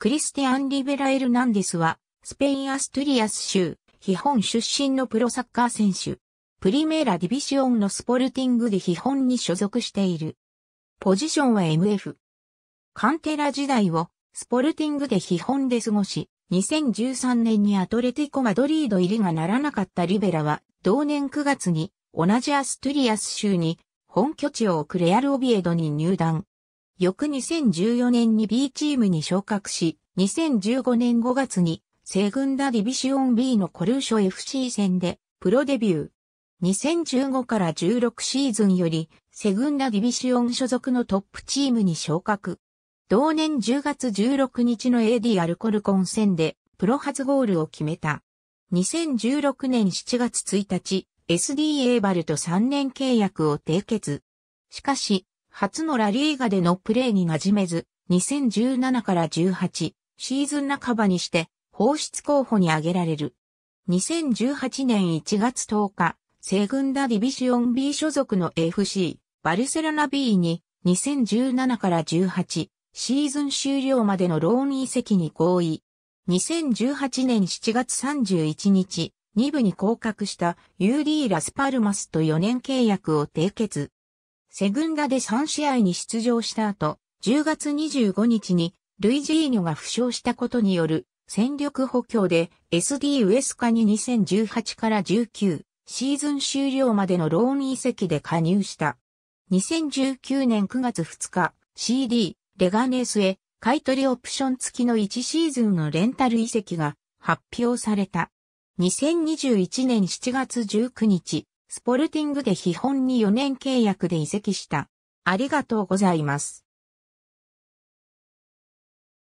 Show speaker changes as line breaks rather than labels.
クリスティアン・リベラ・エルナンデスは、スペイン・アストゥリアス州、日
本出身のプロサッカー選手。プリメーラ・ディビシオンのスポルティングで日本に所属している。ポジションは MF。カンテラ時代をスポルティングで日本で過ごし、2013年にアトレティコ・マドリード入りがならなかったリベラは、同年9月に同じアストゥリアス州に本拠地を置くレアル・オビエドに入団。翌2014年に B チームに昇格し、2015年5月に西軍ダディビシオン B のコルーショ FC 戦でプロデビュー。2015から16シーズンよりセグンダディビシオン所属のトップチームに昇格。同年10月16日の AD アルコルコン戦でプロ初ゴールを決めた。2016年7月1日、SD エーバルと3年契約を締結。しかし、初のラリーガでのプレーに馴染めず、2017から18シーズン半ばにして放出候補に挙げられる。2018年1月10日、セグンダディビシオン B 所属の FC バルセロナ B に2017から18シーズン終了までのローン移籍に合意。2018年7月31日、2部に降格した UD ラスパルマスと4年契約を締結。セグンダで3試合に出場した後、10月25日にルイジーニョが負傷したことによる戦力補強で SD ウエスカに2018から19シーズン終了までのローン移籍で加入した。2019年9月2日、CD、レガネースへ買取オプション付きの1シーズンのレンタル移籍が発表された。2021年7月19日、スポルティングで基本に4年契約で移
籍した。ありがとうございます。